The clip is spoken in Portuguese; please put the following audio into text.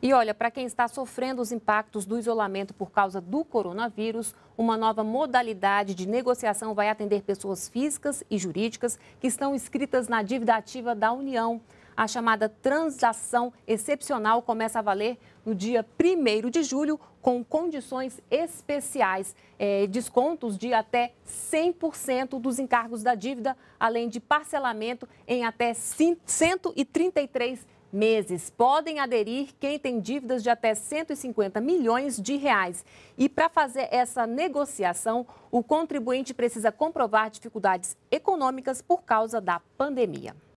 E olha, para quem está sofrendo os impactos do isolamento por causa do coronavírus, uma nova modalidade de negociação vai atender pessoas físicas e jurídicas que estão inscritas na dívida ativa da União. A chamada transação excepcional começa a valer no dia 1 de julho, com condições especiais, é, descontos de até 100% dos encargos da dívida, além de parcelamento em até 133 meses. Podem aderir quem tem dívidas de até 150 milhões de reais. E para fazer essa negociação, o contribuinte precisa comprovar dificuldades econômicas por causa da pandemia.